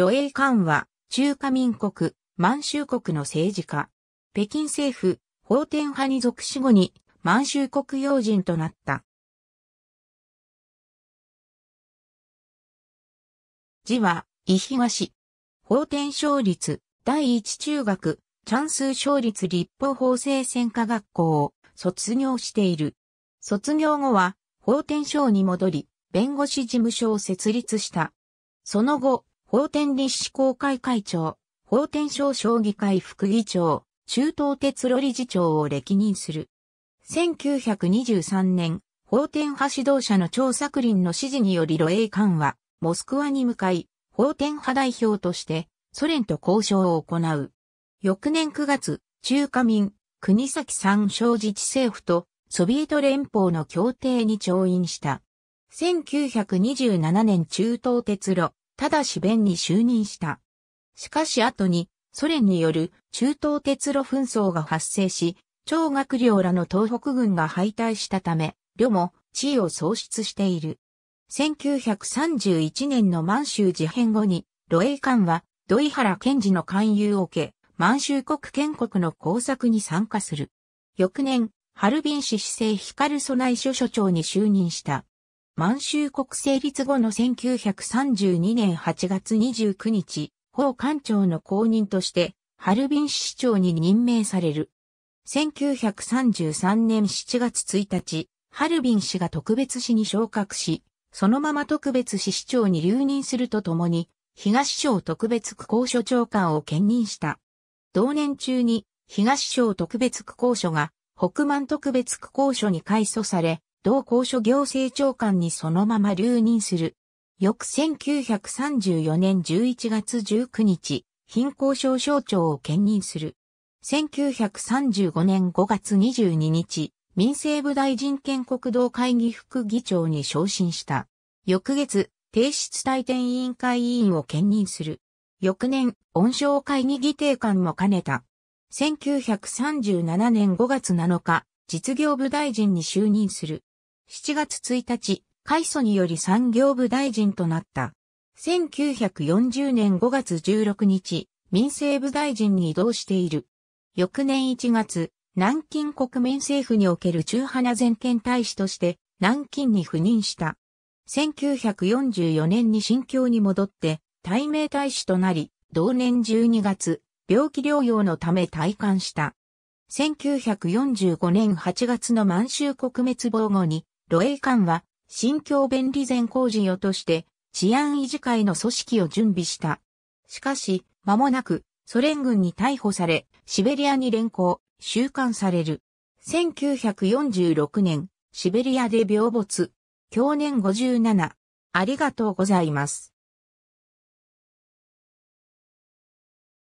ロエイ・カンは、中華民国、満州国の政治家。北京政府、法典派に属し後に、満州国要人となった。字は、伊東。法典勝立、第一中学、チャンス勝立立法法制専科学校を卒業している。卒業後は、法典省に戻り、弁護士事務所を設立した。その後、法典立志公会会長、法典省将棋会副議長、中東鉄路理事長を歴任する。1923年、法典派指導者の張作林の指示により露営艦は、モスクワに向かい、法典派代表として、ソ連と交渉を行う。翌年9月、中華民、国崎三省自治政府と、ソビエト連邦の協定に調印した。1927年中東鉄路、ただし弁に就任した。しかし後に、ソ連による中東鉄路紛争が発生し、張学良らの東北軍が敗退したため、旅も地位を喪失している。1931年の満州事変後に、露栄館は土井原賢治の勧誘を受け、満州国建国の工作に参加する。翌年、ハルビン市市政光備内所所長に就任した。満州国成立後の1932年8月29日、法官庁の公認として、ハルビン市長に任命される。1933年7月1日、ハルビン氏が特別市に昇格し、そのまま特別市市長に留任するとともに、東省特別区公所長官を兼任した。同年中に、東省特別区公所が、北満特別区公所に改組され、同公所行政長官にそのまま留任する。翌1934年11月19日、貧困省省庁を兼任する。1935年5月22日、民政部大臣県国道会議副議長に昇進した。翌月、提出大点委員会委員を兼任する。翌年、温床会議議定官も兼ねた。1937年5月7日、実業部大臣に就任する。7月1日、海祖により産業部大臣となった。1940年5月16日、民政部大臣に移動している。翌年1月、南京国民政府における中華な全権大使として南京に赴任した。1944年に新京に戻って、大名大使となり、同年12月、病気療養のため退官した。1945年8月の満州国滅亡後に、ロエイ館は、新疆便利前工事をとして、治安維持会の組織を準備した。しかし、間もなく、ソ連軍に逮捕され、シベリアに連行、収監される。1946年、シベリアで病没。去年57。ありがとうございます。